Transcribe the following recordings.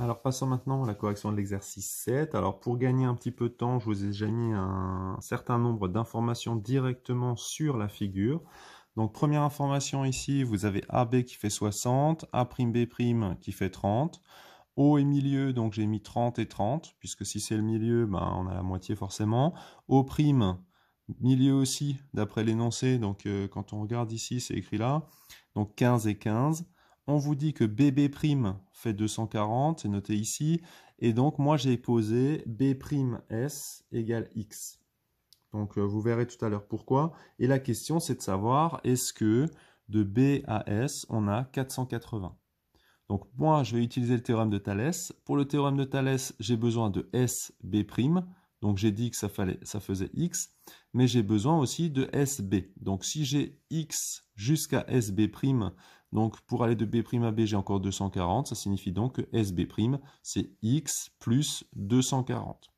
Alors passons maintenant à la correction de l'exercice 7. Alors pour gagner un petit peu de temps, je vous ai déjà mis un certain nombre d'informations directement sur la figure. Donc première information ici, vous avez AB qui fait 60, A'B' qui fait 30. O et milieu, donc j'ai mis 30 et 30, puisque si c'est le milieu, ben, on a la moitié forcément. O', milieu aussi, d'après l'énoncé, donc euh, quand on regarde ici, c'est écrit là. Donc 15 et 15 on vous dit que BB' fait 240, c'est noté ici, et donc moi j'ai posé B'S égale X. Donc euh, vous verrez tout à l'heure pourquoi. Et la question c'est de savoir est-ce que de B à S on a 480. Donc moi je vais utiliser le théorème de Thalès. Pour le théorème de Thalès j'ai besoin de SB' Donc j'ai dit que ça, fallait, ça faisait x, mais j'ai besoin aussi de SB. Donc si j'ai x jusqu'à SB', donc pour aller de B' à B, j'ai encore 240, ça signifie donc que SB', c'est x plus 240.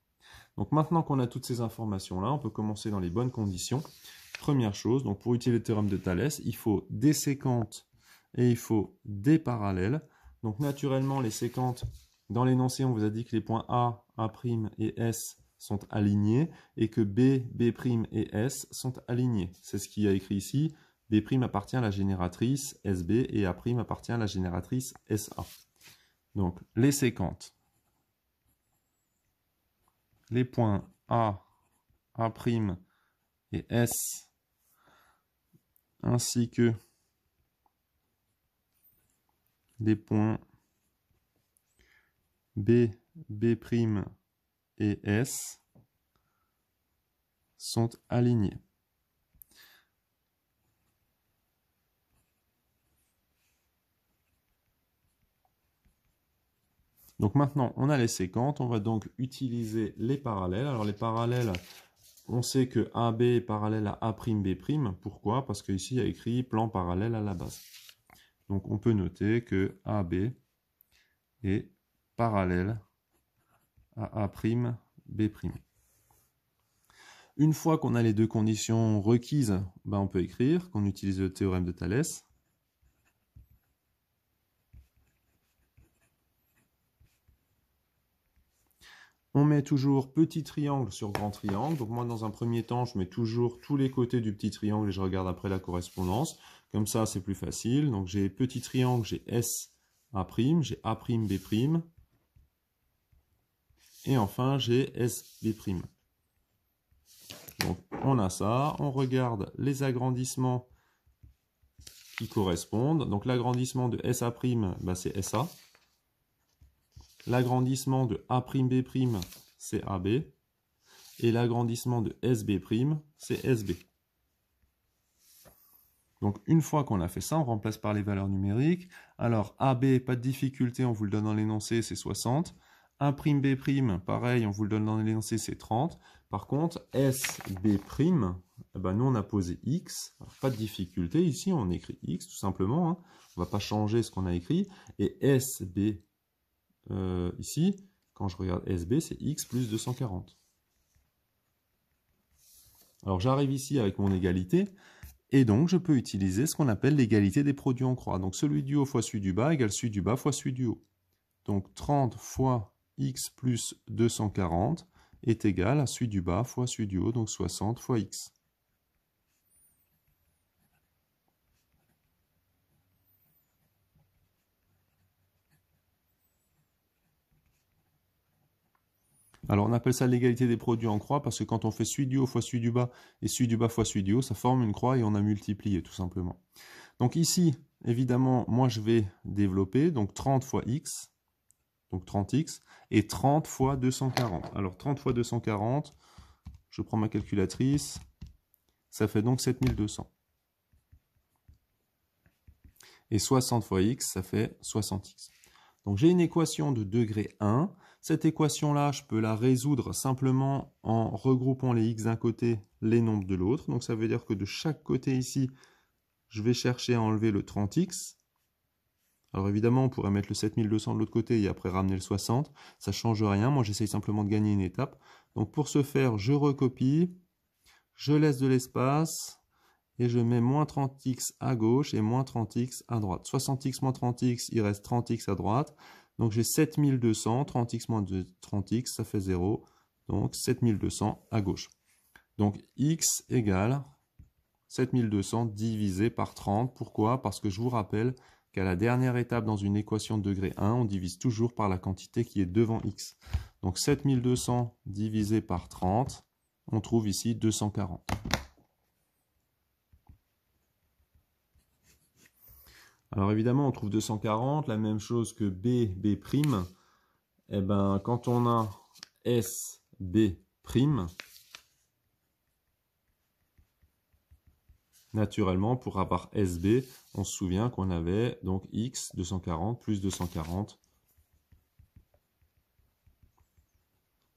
Donc maintenant qu'on a toutes ces informations-là, on peut commencer dans les bonnes conditions. Première chose, donc pour utiliser le théorème de Thalès, il faut des séquentes et il faut des parallèles. Donc naturellement, les séquentes, dans l'énoncé, on vous a dit que les points A, A' et S sont alignés et que B, B' et S sont alignés. C'est ce qu'il y a écrit ici. B' appartient à la génératrice SB et A' appartient à la génératrice SA. Donc les séquentes. Les points A, A' et S ainsi que les points B, B' et S sont alignés. Donc maintenant, on a les séquentes, on va donc utiliser les parallèles. Alors les parallèles, on sait que AB est parallèle à A'B'. Pourquoi Parce qu'ici, il y a écrit plan parallèle à la base. Donc on peut noter que AB est parallèle AA', B'. Une fois qu'on a les deux conditions requises, ben, on peut écrire qu'on utilise le théorème de Thalès. On met toujours petit triangle sur grand triangle. Donc moi, dans un premier temps, je mets toujours tous les côtés du petit triangle et je regarde après la correspondance. Comme ça, c'est plus facile. Donc j'ai petit triangle, j'ai S A', j'ai A'B', et enfin, j'ai SB'. Donc, on a ça. On regarde les agrandissements qui correspondent. Donc, l'agrandissement de SA', bah, c'est SA. L'agrandissement de A'B', c'est AB. Et l'agrandissement de SB', c'est SB. Donc une fois qu'on a fait ça, on remplace par les valeurs numériques. Alors AB, pas de difficulté, on vous le donne dans l'énoncé, c'est 60. 1'B', B', pareil, on vous le donne dans l'énoncé, c'est 30. Par contre, SB', B', eh ben nous on a posé X, pas de difficulté, ici on écrit X tout simplement, hein. on ne va pas changer ce qu'on a écrit, et SB euh, ici, quand je regarde SB, c'est X plus 240. Alors j'arrive ici avec mon égalité, et donc je peux utiliser ce qu'on appelle l'égalité des produits en croix. Donc celui du haut fois celui du bas égale celui du bas fois celui du haut. Donc 30 fois x plus 240 est égal à celui du bas fois celui du haut, donc 60 fois x. Alors on appelle ça l'égalité des produits en croix parce que quand on fait celui du haut fois celui du bas et celui du bas fois celui du haut, ça forme une croix et on a multiplié tout simplement. Donc ici, évidemment, moi je vais développer, donc 30 fois x, donc 30x, et 30 fois 240. Alors 30 fois 240, je prends ma calculatrice, ça fait donc 7200. Et 60 fois x, ça fait 60x. Donc j'ai une équation de degré 1. Cette équation-là, je peux la résoudre simplement en regroupant les x d'un côté, les nombres de l'autre. Donc ça veut dire que de chaque côté ici, je vais chercher à enlever le 30x. Alors évidemment, on pourrait mettre le 7200 de l'autre côté et après ramener le 60. Ça ne change rien. Moi, j'essaye simplement de gagner une étape. Donc pour ce faire, je recopie, je laisse de l'espace et je mets moins 30x à gauche et moins 30x à droite. 60x moins 30x, il reste 30x à droite. Donc j'ai 7200, 30x moins 30x, ça fait 0. Donc 7200 à gauche. Donc x égale 7200 divisé par 30. Pourquoi Parce que je vous rappelle, qu'à la dernière étape dans une équation de degré 1, on divise toujours par la quantité qui est devant x. Donc 7200 divisé par 30, on trouve ici 240. Alors évidemment, on trouve 240, la même chose que B, B'. Eh ben, quand on a S, B', Naturellement, pour avoir SB, on se souvient qu'on avait donc X 240 plus 240.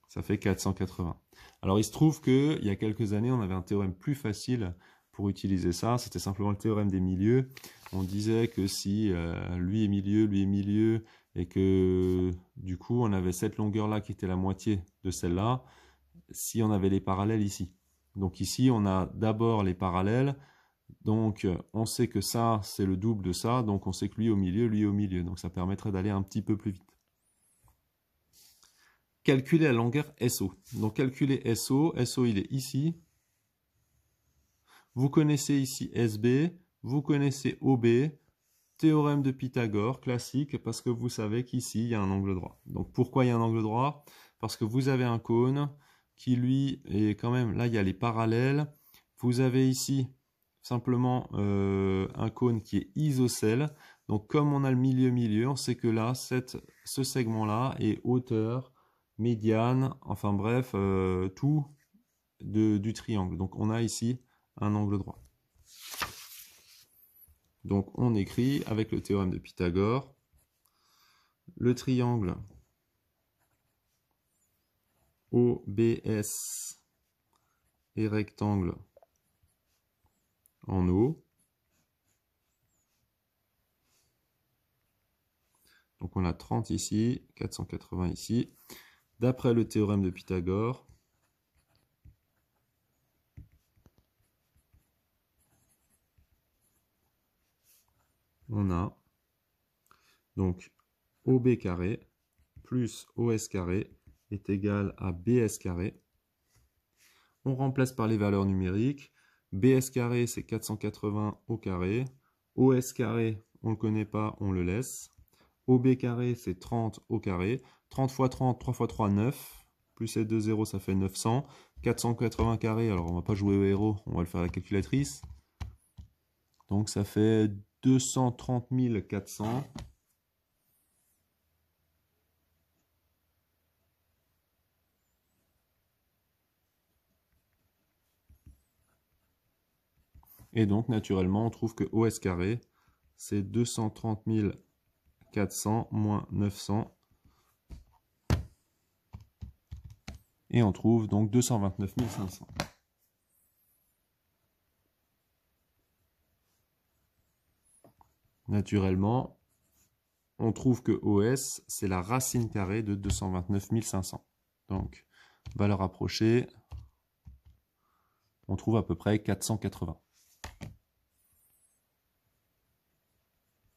Ça fait 480. Alors il se trouve qu'il y a quelques années, on avait un théorème plus facile pour utiliser ça. C'était simplement le théorème des milieux. On disait que si euh, lui est milieu, lui est milieu, et que du coup on avait cette longueur là qui était la moitié de celle là si on avait les parallèles ici donc ici on a d'abord les parallèles donc euh, on sait que ça, c'est le double de ça, donc on sait que lui au milieu, lui au milieu. Donc ça permettrait d'aller un petit peu plus vite. Calculer la longueur SO. Donc calculer SO, SO il est ici. Vous connaissez ici SB, vous connaissez OB, théorème de Pythagore classique, parce que vous savez qu'ici il y a un angle droit. Donc pourquoi il y a un angle droit Parce que vous avez un cône qui lui est quand même, là il y a les parallèles, vous avez ici simplement euh, un cône qui est isocèle. Donc comme on a le milieu-milieu, on sait que là, cette, ce segment-là est hauteur, médiane, enfin bref, euh, tout de, du triangle. Donc on a ici un angle droit. Donc on écrit avec le théorème de Pythagore le triangle OBS est rectangle en haut. Donc on a 30 ici, 480 ici. D'après le théorème de Pythagore, on a donc OB carré plus OS carré est égal à BS carré. On remplace par les valeurs numériques. BS carré, c'est 480 au carré. OS carré, on ne le connaît pas, on le laisse. OB carré, c'est 30 au carré. 30 x 30, 3 x 3, 9. Plus 7, 2, 0, ça fait 900. 480 carré, alors on ne va pas jouer au héros, on va le faire à la calculatrice. Donc ça fait 230 400 Et donc, naturellement, on trouve que OS carré, c'est 230 400 moins 900. Et on trouve donc 229 500. Naturellement, on trouve que OS, c'est la racine carrée de 229 500. Donc, valeur approchée, on trouve à peu près 480.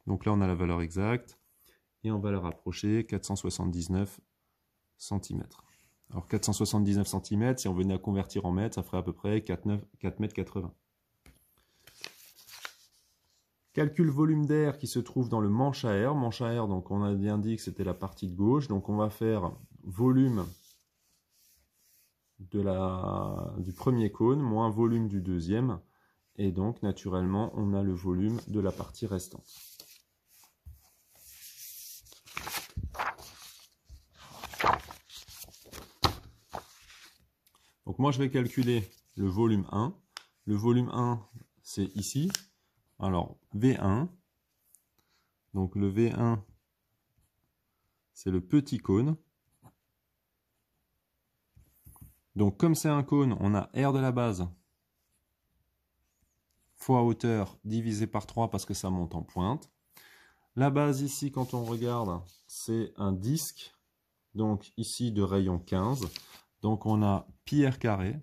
Donc là, on a la valeur exacte et on va la rapprocher 479 cm. Alors 479 cm, si on venait à convertir en mètres, ça ferait à peu près 4,80 m. Calcul volume d'air qui se trouve dans le manche à air. Manche à air, donc on a bien dit que c'était la partie de gauche. Donc on va faire volume de du premier cône moins volume du deuxième. Et donc naturellement, on a le volume de la partie restante. moi, je vais calculer le volume 1. Le volume 1, c'est ici. Alors, V1. Donc le V1, c'est le petit cône. Donc comme c'est un cône, on a R de la base fois hauteur divisé par 3 parce que ça monte en pointe. La base ici, quand on regarde, c'est un disque, donc ici de rayon 15. Donc on a pi r carré.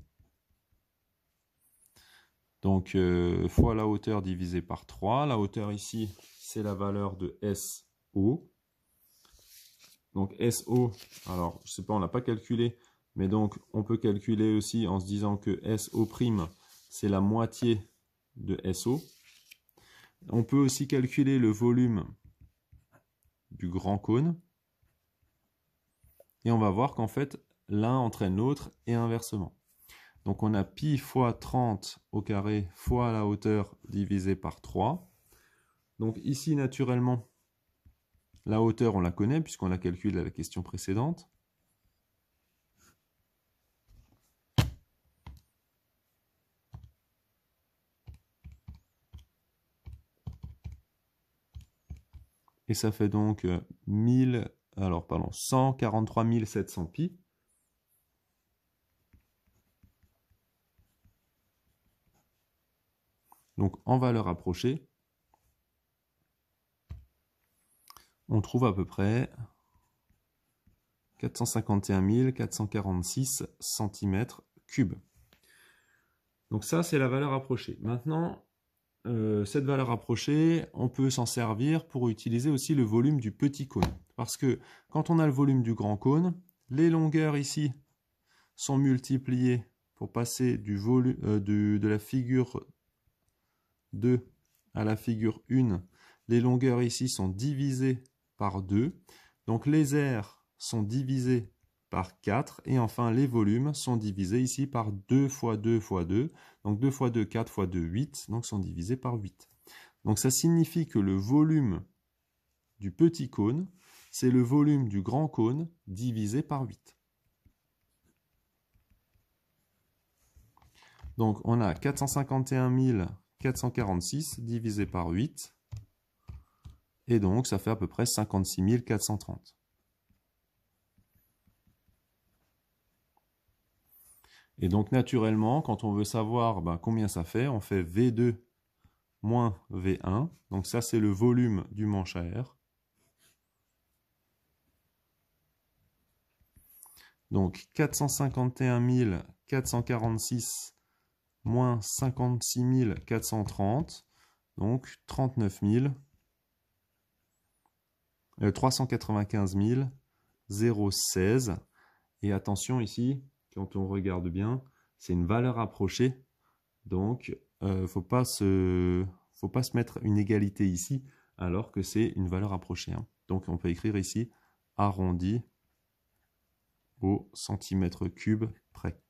Donc euh, fois la hauteur divisé par 3. La hauteur ici, c'est la valeur de SO. Donc SO, alors je sais pas, on l'a pas calculé, mais donc on peut calculer aussi en se disant que SO', c'est la moitié de SO. On peut aussi calculer le volume du grand cône. Et on va voir qu'en fait, l'un entraîne l'autre et inversement. Donc on a pi fois 30 au carré fois la hauteur divisé par 3. Donc ici, naturellement, la hauteur, on la connaît puisqu'on la calcule à la question précédente. Et ça fait donc 1000, euh, alors 143 700 pi. Donc en valeur approchée, on trouve à peu près 451 446 cm 3 Donc ça, c'est la valeur approchée. Maintenant, euh, cette valeur approchée, on peut s'en servir pour utiliser aussi le volume du petit cône. Parce que quand on a le volume du grand cône, les longueurs ici sont multipliées pour passer du volume, euh, de la figure 2 à la figure 1, les longueurs ici sont divisées par 2. Donc les aires sont divisées par 4. Et enfin, les volumes sont divisés ici par 2 fois 2 fois 2. Donc 2 fois 2, 4 fois 2, 8. Donc sont divisés par 8. Donc ça signifie que le volume du petit cône, c'est le volume du grand cône divisé par 8. Donc on a 451 000 446 divisé par 8. Et donc, ça fait à peu près 56 430. Et donc, naturellement, quand on veut savoir ben, combien ça fait, on fait V2 moins V1. Donc ça, c'est le volume du manche à air. Donc 451 446 moins 56 430, donc 39 000, 395 016. Et attention ici, quand on regarde bien, c'est une valeur approchée, donc il euh, ne faut pas se, faut pas se mettre une égalité ici, alors que c'est une valeur approchée. Hein. Donc on peut écrire ici arrondi au centimètre cube près.